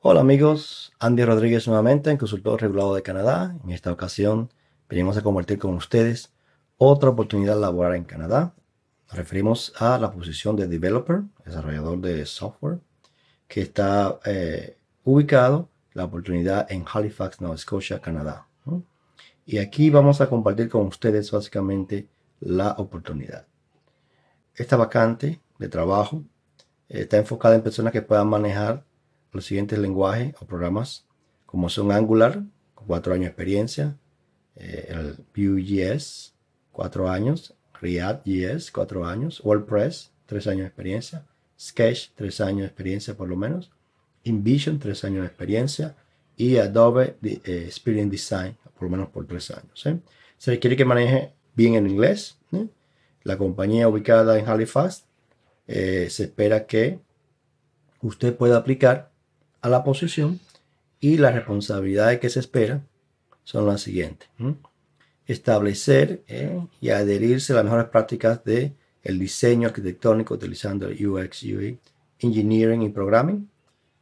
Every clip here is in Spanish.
Hola amigos, Andy Rodríguez nuevamente en Consultor Regulado de Canadá. En esta ocasión venimos a compartir con ustedes otra oportunidad laboral en Canadá. Nos referimos a la posición de developer, desarrollador de software, que está eh, ubicado la oportunidad en Halifax, Nova Scotia, Canadá. Y aquí vamos a compartir con ustedes básicamente la oportunidad. Esta vacante de trabajo eh, está enfocada en personas que puedan manejar los siguientes lenguajes o programas, como son Angular, con 4 años de experiencia, eh, el Vue.js, 4 años, React.js, cuatro años, WordPress, tres años de experiencia, Sketch, tres años de experiencia por lo menos, InVision, tres años de experiencia, y Adobe eh, Experience Design, por lo menos por tres años. ¿eh? Se quiere que maneje bien el inglés. La compañía ubicada en Halifax se espera que usted pueda aplicar a la posición y las responsabilidades que se esperan son las siguientes. Establecer ¿eh? y adherirse a las mejores prácticas del el diseño arquitectónico utilizando el UX, UI, Engineering y Programming.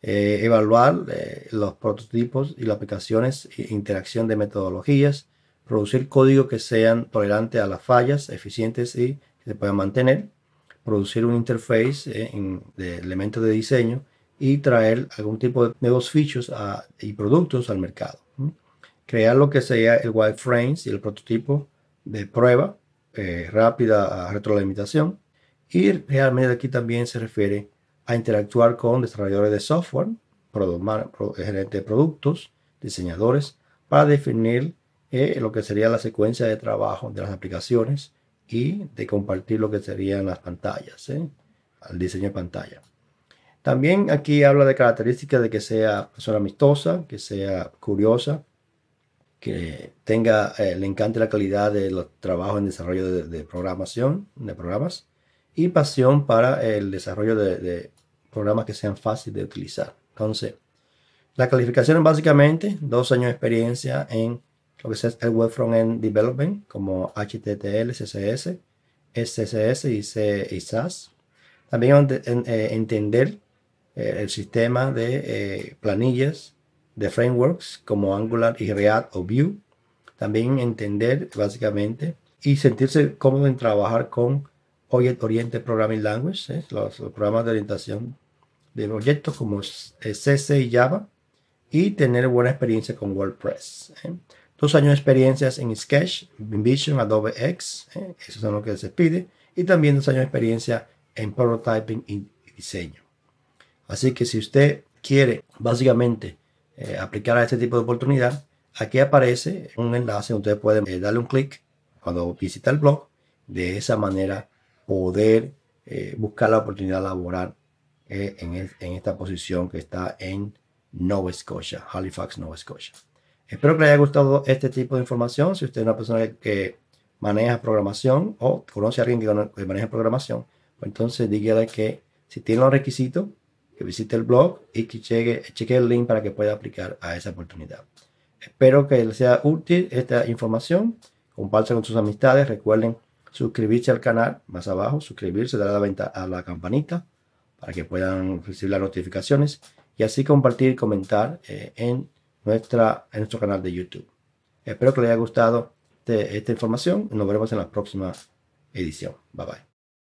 Eh, evaluar eh, los prototipos y las aplicaciones e interacción de metodologías. Producir código que sean tolerantes a las fallas, eficientes y que se puedan mantener. Producir un interface de elementos de diseño y traer algún tipo de nuevos fichos y productos al mercado. Crear lo que sea el wireframes y el prototipo de prueba eh, rápida a retroalimentación. Y realmente aquí también se refiere a interactuar con desarrolladores de software, gerentes de productos, diseñadores, para definir eh, lo que sería la secuencia de trabajo de las aplicaciones y de compartir lo que serían las pantallas, el ¿eh? diseño de pantalla. También aquí habla de características de que sea persona amistosa, que sea curiosa, que tenga, el eh, encanto encante la calidad de los trabajos en desarrollo de, programación, de programas, y pasión para el desarrollo de, programas que sean fáciles de utilizar. Entonces, la calificación es básicamente dos años de experiencia en lo que es el Web End Development, como HTML, CSS, SSS y, SAS. También eh, entender eh, el sistema de eh, planillas de frameworks como Angular y React o Vue. También entender básicamente y sentirse cómodo en trabajar con Oriented Programming Language, ¿eh? los, programas de orientación de proyectos como CC y Java, y tener buena experiencia con WordPress. Dos años de experiencias en Sketch, InVision, Adobe X, eso es lo que se pide, y también dos años de experiencia en prototyping y diseño. Así que si usted quiere básicamente eh, aplicar a este tipo de oportunidad, aquí aparece un enlace donde usted puede eh, darle un clic cuando visita el blog. De esa manera poder eh, buscar la oportunidad laboral en, en esta posición que está en Nova Scotia, Halifax, Nova Scotia. Espero que le haya gustado este tipo de información. Si usted es una persona que maneja programación o conoce a alguien que maneja programación, pues entonces dígale que si tiene los requisitos, que visite el blog y que cheque, el link para que pueda aplicar a esa oportunidad. Espero que les sea útil esta información. Comparte con sus amistades. Recuerden suscribirse al canal más abajo, suscribirse, darle la, venta, a la campanita para que puedan recibir las notificaciones y así compartir y comentar eh, en, nuestra, nuestro canal de YouTube. Espero que les haya gustado este, esta información. Nos veremos en la próxima edición. Bye bye.